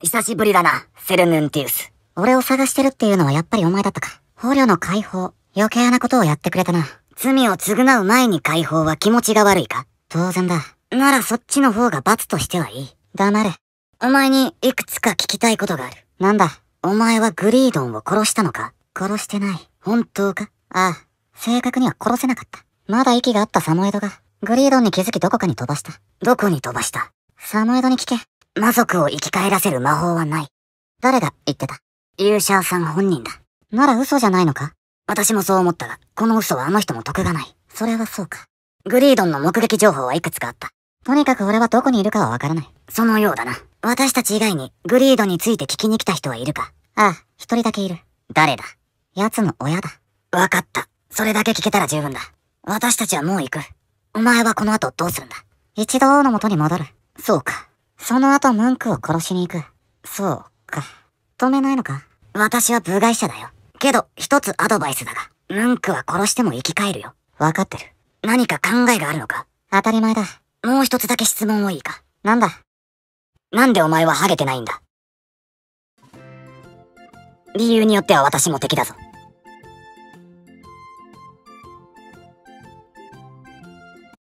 久しぶりだな、セルヌンティウス。俺を探してるっていうのはやっぱりお前だったか。捕虜の解放、余計なことをやってくれたな。罪を償う前に解放は気持ちが悪いか当然だ。ならそっちの方が罰としてはいい。黙れ。お前にいくつか聞きたいことがある。なんだお前はグリードンを殺したのか殺してない。本当かああ、正確には殺せなかった。まだ息があったサモエドが、グリードンに気づきどこかに飛ばした。どこに飛ばしたサモエドに聞け。魔族を生き返らせる魔法はない。誰が言ってた勇者さん本人だ。なら嘘じゃないのか私もそう思ったが、この嘘はあの人も得がない。それはそうか。グリードンの目撃情報はいくつかあった。とにかく俺はどこにいるかはわからない。そのようだな。私たち以外にグリードンについて聞きに来た人はいるかああ、一人だけいる。誰だ奴の親だ。わかった。それだけ聞けたら十分だ。私たちはもう行く。お前はこの後どうするんだ一度王の元に戻る。そうか。その後ムンクを殺しに行く。そうか。止めないのか私は部外者だよ。けど、一つアドバイスだが、ムンクは殺しても生き返るよ。わかってる。何か考えがあるのか当たり前だ。もう一つだけ質問をいいか。なんだなんでお前はハゲてないんだ理由によっては私も敵だぞ。